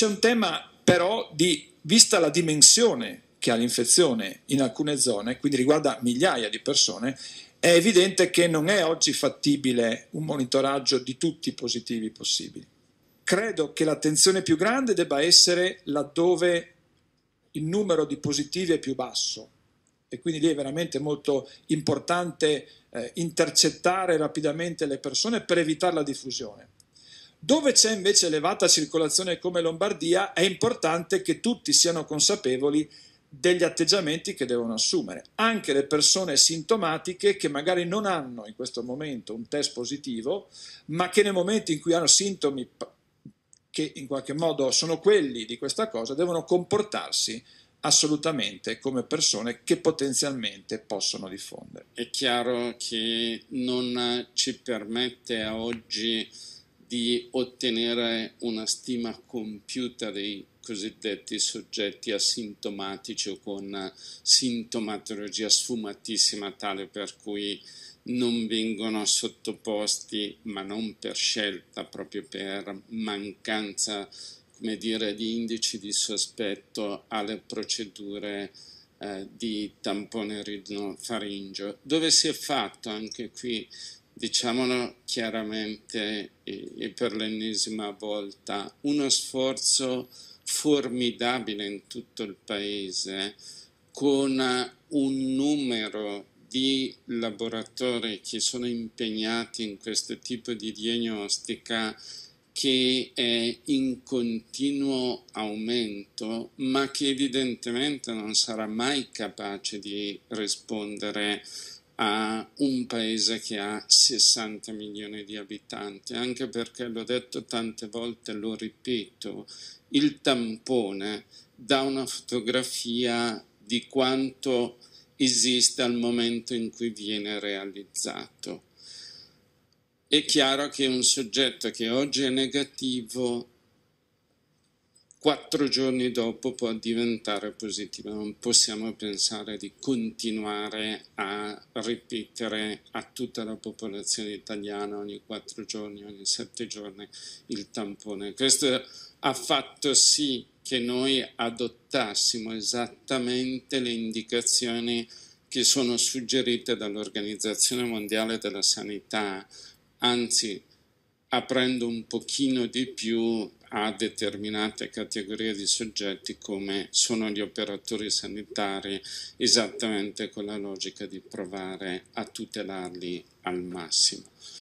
C'è un tema però di, vista la dimensione che ha l'infezione in alcune zone, quindi riguarda migliaia di persone, è evidente che non è oggi fattibile un monitoraggio di tutti i positivi possibili. Credo che l'attenzione più grande debba essere laddove il numero di positivi è più basso e quindi lì è veramente molto importante eh, intercettare rapidamente le persone per evitare la diffusione dove c'è invece elevata circolazione come Lombardia è importante che tutti siano consapevoli degli atteggiamenti che devono assumere. Anche le persone sintomatiche che magari non hanno in questo momento un test positivo, ma che nel momento in cui hanno sintomi che in qualche modo sono quelli di questa cosa, devono comportarsi assolutamente come persone che potenzialmente possono diffondere. È chiaro che non ci permette a oggi di ottenere una stima compiuta dei cosiddetti soggetti asintomatici o con sintomatologia sfumatissima tale per cui non vengono sottoposti, ma non per scelta, proprio per mancanza, come dire, di indici di sospetto alle procedure eh, di tampone rinofaringio, dove si è fatto anche qui diciamolo chiaramente e per l'ennesima volta, uno sforzo formidabile in tutto il paese con un numero di laboratori che sono impegnati in questo tipo di diagnostica che è in continuo aumento, ma che evidentemente non sarà mai capace di rispondere a un paese che ha 60 milioni di abitanti, anche perché l'ho detto tante volte, lo ripeto, il tampone dà una fotografia di quanto esiste al momento in cui viene realizzato. È chiaro che un soggetto che oggi è negativo quattro giorni dopo può diventare positiva, non possiamo pensare di continuare a ripetere a tutta la popolazione italiana ogni quattro giorni, ogni sette giorni il tampone. Questo ha fatto sì che noi adottassimo esattamente le indicazioni che sono suggerite dall'Organizzazione Mondiale della Sanità, anzi aprendo un pochino di più a determinate categorie di soggetti come sono gli operatori sanitari, esattamente con la logica di provare a tutelarli al massimo.